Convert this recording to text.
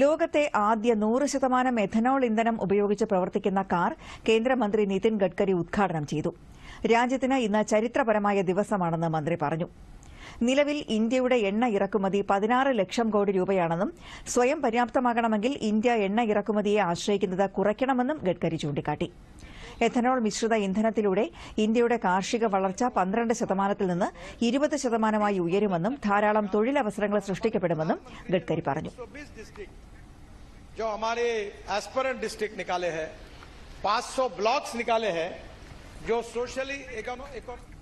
ലോകത്തെ ആദ്യ നൂറ് ശതമാനം എഥനോൾ ഇന്ധനം ഉപയോഗിച്ച് പ്രവർത്തിക്കുന്ന കാർ കേന്ദ്രമന്ത്രി നിതിൻ ഗഡ്കരി ഉദ്ഘാടനം ചെയ്തു രാജ്യത്തിന് ഇന്ന് ചരിത്രപരമായ ദിവസമാണെന്ന് മന്ത്രി പറഞ്ഞു നിലവിൽ ഇന്ത്യയുടെ എണ്ണ ഇറക്കുമതി പതിനാറ് ലക്ഷം കോടി രൂപയാണെന്നും സ്വയം പര്യാപ്തമാകണമെങ്കിൽ ഇന്ത്യ എണ്ണ ഇറക്കുമതിയെ ആശ്രയിക്കുന്നത് കുറയ്ക്കണമെന്നും ഗഡ്കരി ചൂണ്ടിക്കാട്ടി എഥനോൾ മിശ്രിത ഇന്ധനത്തിലൂടെ ഇന്ത്യയുടെ കാർഷിക വളർച്ച പന്ത്രണ്ട് ശതമാനത്തിൽ നിന്ന് ഇരുപത് ശതമാനമായി ഉയരുമെന്നും ധാരാളം തൊഴിലവസരങ്ങൾ സൃഷ്ടിക്കപ്പെടുമെന്നും ഗഡ്കരി പറഞ്ഞു जो हमारे एस्परेंट डिस्ट्रिक्ट निकाले हैं 500 ब्लॉक्स निकाले हैं जो